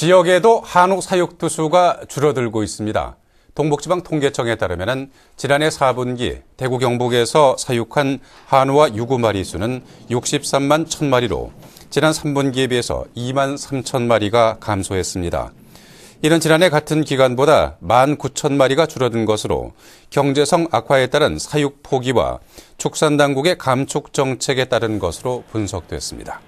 지역에도 한옥 사육투수가 줄어들고 있습니다. 동북지방 통계청에 따르면 지난해 4분기 대구 경북에서 사육한 한우와 유구마리 수는 63만 1000마리로 지난 3분기에 비해서 2만 3000마리가 감소했습니다. 이는 지난해 같은 기간보다 19,000마리가 줄어든 것으로 경제성 악화에 따른 사육 포기와 축산 당국의 감축 정책에 따른 것으로 분석됐습니다.